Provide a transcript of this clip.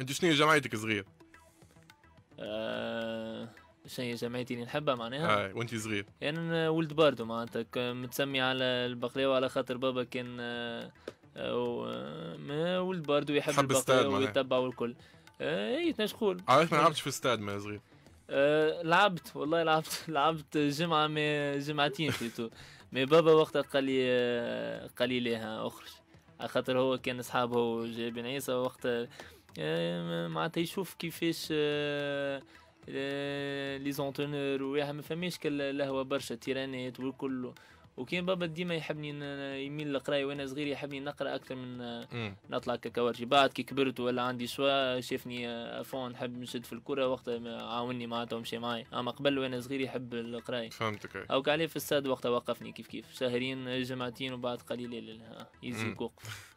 انت شنو جمعيتك صغير؟ آه... شنو هي جمعيتي اللي نحبها معناها؟ اي وانت صغير يعني انا ولد باردو معناتها متسمي على البقلاوه على خاطر بابا كان او آه، آه، آه، إيه، ما ولد باردو يحب البقلاوه ويتبع والكل اي مشغول علاش ما لعبتش في الستاد ما صغير؟ أه لعبت والله لعبت لعبت جمعة ما جمعتين فيتو مي بابا وقتها قال لي قال لي ليها اخرج خاطر هو كان اصحابه جايبين عيسى وقتها آه، معناتها يشوف كيفاش آه، آه، لي زونتونور وياها ما فماش كالهوا برشا تيرانات والكل وكان بابا ديما يحبني يميل للقرايه وانا صغير يحبني نقرا اكثر من نطلع ككوارجي بعد كي كبرت ولا عندي شوا شافني افون نحب نشد في الكره وقتها عاوني معناتها ومشي معايا اما قبل وانا صغير يحب القرايه فهمتك او عليه في الساد وقتها وقفني كيف كيف شهرين جمعتين وبعد قليل يزيد وقف